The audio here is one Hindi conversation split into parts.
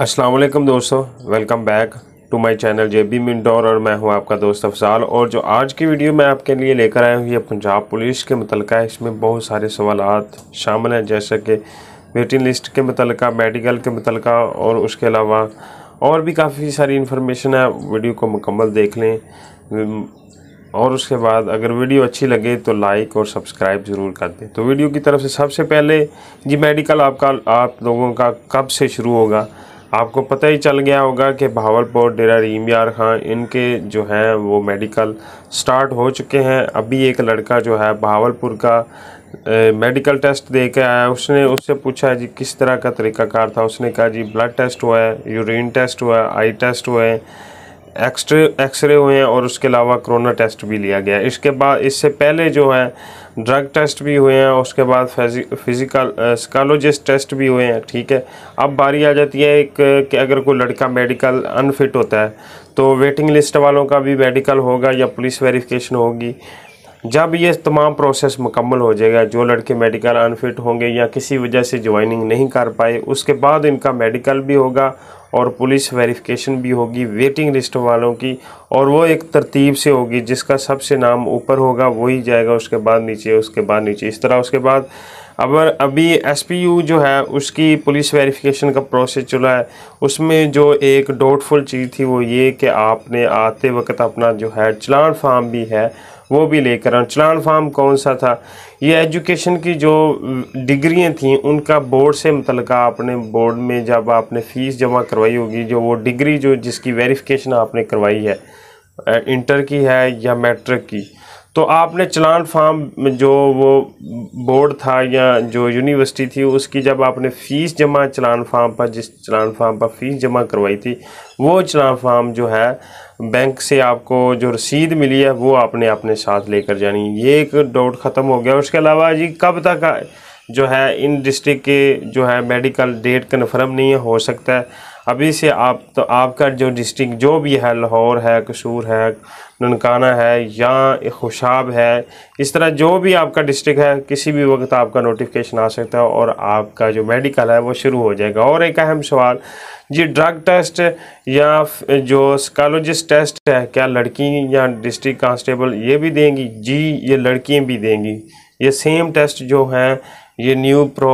अस्सलाम वालेकुम दोस्तों welcome back to my channel J B मिनडोर और मैं हूं आपका दोस्त अफजाल और जो आज की वीडियो मैं आपके लिए लेकर आया हूं ये पंजाब पुलिस के मतलब है इसमें बहुत सारे सवाल शामिल हैं जैसे कि वेटिंग लिस्ट के मतलब मेडिकल के मतलब और उसके अलावा और भी काफ़ी सारी इन्फॉर्मेशन है वीडियो को मुकम्मल देख लें और उसके बाद अगर वीडियो अच्छी लगे तो लाइक और सब्सक्राइब ज़रूर कर दें तो वीडियो की तरफ से सबसे पहले जी मेडिकल आपका आप लोगों का कब से शुरू होगा आपको पता ही चल गया होगा कि भावलपुर डेरा रीम यार खां इनके जो हैं वो मेडिकल स्टार्ट हो चुके हैं अभी एक लड़का जो है भावलपुर का ए, मेडिकल टेस्ट दे के आया उसने उससे पूछा जी किस तरह का तरीकाकार था उसने कहा जी ब्लड टेस्ट हुआ है यूरिन टेस्ट हुआ है आई टेस्ट हुआ है एक्सरे एक्सरे हुए हैं और उसके अलावा कोरोना टेस्ट भी लिया गया इसके बाद इससे पहले जो है ड्रग टेस्ट भी हुए हैं उसके बाद फिजिकल स्कालोजिस्ट टेस्ट भी हुए हैं ठीक है अब बारी आ जाती है एक कि अगर कोई लड़का मेडिकल अनफिट होता है तो वेटिंग लिस्ट वालों का भी मेडिकल होगा या पुलिस वेरिफिकेशन होगी जब ये तमाम प्रोसेस मुकम्मल हो जाएगा जो लड़के मेडिकल अनफिट होंगे या किसी वजह से ज्वाइनिंग नहीं कर पाए उसके बाद इनका मेडिकल भी होगा और पुलिस वेरिफिकेशन भी होगी वेटिंग लिस्ट वालों की और वो एक तरतीब से होगी जिसका सबसे नाम ऊपर होगा वही जाएगा उसके बाद नीचे उसके बाद नीचे इस तरह उसके बाद अब अभी एसपीयू जो है उसकी पुलिस वेरिफिकेशन का प्रोसेस चला है उसमें जो एक डाउटफुल चीज़ थी वो ये कि आपने आते वक्त अपना जो है चलान फार्म भी है वो भी लेकर आऊँ चलान फार्म कौन सा था ये एजुकेशन की जो डिग्रियाँ थी उनका बोर्ड से मुतल आपने बोर्ड में जब आपने फ़ीस जमा करवाई होगी जो वो डिग्री जो जिसकी वेरिफिकेशन आपने करवाई है इंटर की है या मैट्रिक की तो आपने चलान फॉर्म जो वो बोर्ड था या जो यूनिवर्सिटी थी उसकी जब आपने फ़ीस जमा चलान फॉर्म पर जिस चलान फॉर्म पर फ़ीस जमा करवाई थी वो चलान फॉर्म जो है बैंक से आपको जो रसीद मिली है वो आपने अपने साथ लेकर जानी ये एक डाउट ख़त्म हो गया उसके अलावा जी कब तक जो है इन डिस्ट्रिक्ट के जो है मेडिकल डेट कन्फर्म नहीं है हो सकता है अभी से आप तो आपका जो डिस्ट्रिक्ट जो भी है लाहौर है कसूर है ननकाना है या खुशाब है इस तरह जो भी आपका डिस्ट्रिक्ट है किसी भी वक्त आपका नोटिफिकेशन आ सकता है और आपका जो मेडिकल है वो शुरू हो जाएगा और एक अहम सवाल जी ड्रग टेस्ट या जो स्कालोजिस्ट टेस्ट है क्या लड़की या डिस्ट्रिक्ट कांस्टेबल ये भी देंगी जी ये लड़कियाँ भी देंगी ये सेम टेस्ट जो हैं ये न्यू प्रो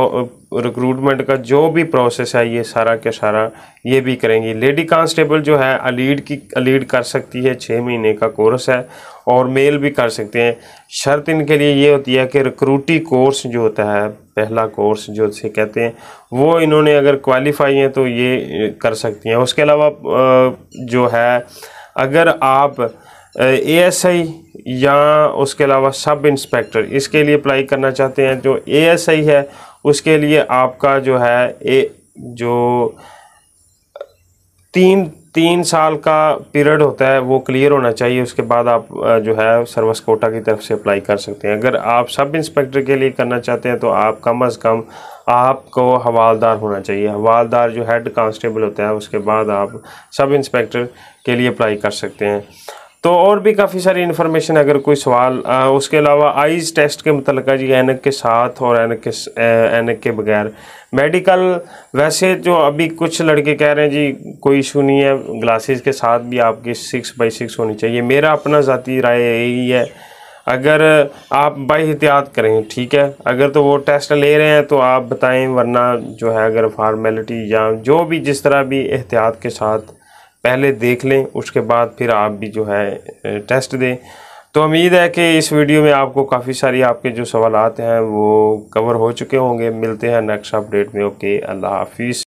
रिक्रूटमेंट का जो भी प्रोसेस है ये सारा के सारा ये भी करेंगी लेडी कांस्टेबल जो है अलीड की अलीड कर सकती है छः महीने का कोर्स है और मेल भी कर सकते हैं शर्त इनके लिए ये होती है कि रिक्रूटी कोर्स जो होता है पहला कोर्स जो से कहते हैं वो इन्होंने अगर क्वालिफाई हैं तो ये कर सकती हैं उसके अलावा uh, जो है अगर आप एएसआई या उसके अलावा सब इंस्पेक्टर इसके लिए अप्लाई करना चाहते हैं जो एएसआई है उसके लिए आपका जो है ए जो तीन तीन साल का पीरियड होता है वो क्लियर होना चाहिए उसके बाद आप जो है सर्विस कोटा की तरफ से अप्लाई कर सकते हैं अगर आप सब इंस्पेक्टर के लिए करना चाहते हैं तो आप कम अज़ कम आपको हवालदार होना चाहिए हवालदार जो हेड कांस्टेबल होता है उसके बाद आप सब इंस्पेक्टर के लिए अप्लाई कर सकते हैं तो और भी काफ़ी सारी इन्फॉर्मेशन अगर कोई सवाल आ, उसके अलावा आइज़ टेस्ट के मतलब जी एनक के साथ और एनक के एनक के बगैर मेडिकल वैसे जो अभी कुछ लड़के कह रहे हैं जी कोई इशू नहीं है ग्लासेस के साथ भी आपकी सिक्स बाई सिक्स होनी चाहिए मेरा अपना ज़ाती राय यही है अगर आप बाई एहतियात करें ठीक है अगर तो वो टेस्ट ले रहे हैं तो आप बताएं वरना जो है अगर फार्मेलिटी या जो भी जिस तरह भी एहतियात के साथ पहले देख लें उसके बाद फिर आप भी जो है टेस्ट दें तो उम्मीद है कि इस वीडियो में आपको काफ़ी सारी आपके जो सवाल हैं वो कवर हो चुके होंगे मिलते हैं नेक्स्ट अपडेट में ओके अल्लाह हाफिज़